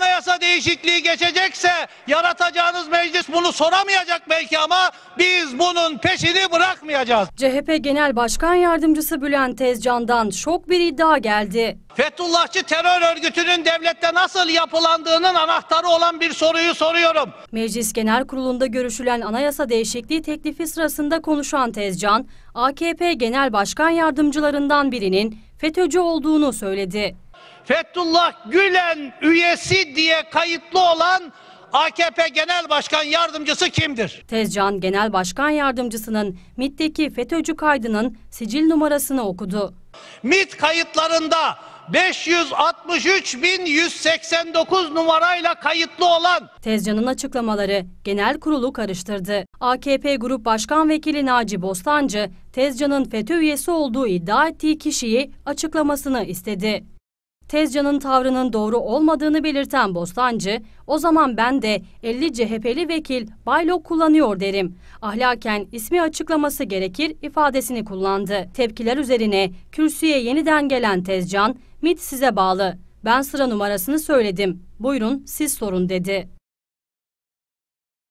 anayasa değişikliği geçecekse yaratacağınız meclis bunu soramayacak belki ama biz bunun peşini bırakmayacağız. CHP Genel Başkan Yardımcısı Bülent Tezcan'dan şok bir iddia geldi. Fethullahçı terör örgütünün devlette nasıl yapılandığının anahtarı olan bir soruyu soruyorum. Meclis Genel Kurulu'nda görüşülen anayasa değişikliği teklifi sırasında konuşan Tezcan, AKP Genel Başkan Yardımcılarından birinin FETÖ'cü olduğunu söyledi. Fethullah Gülen üyesi diye kayıtlı olan AKP Genel Başkan Yardımcısı kimdir? Tezcan Genel Başkan Yardımcısının MIT'teki FETÖ'cü kaydının sicil numarasını okudu. MIT kayıtlarında 563.189 numarayla kayıtlı olan Tezcan'ın açıklamaları genel kurulu karıştırdı. AKP Grup Başkan Vekili Naci Bostancı, Tezcan'ın FETÖ üyesi olduğu iddia ettiği kişiyi açıklamasını istedi. Tezcan'ın tavrının doğru olmadığını belirten Bostancı, o zaman ben de 50 CHP'li vekil baylok kullanıyor derim. Ahlaken ismi açıklaması gerekir ifadesini kullandı. Tepkiler üzerine kürsüye yeniden gelen Tezcan, MIT size bağlı. Ben sıra numarasını söyledim. Buyurun siz sorun dedi.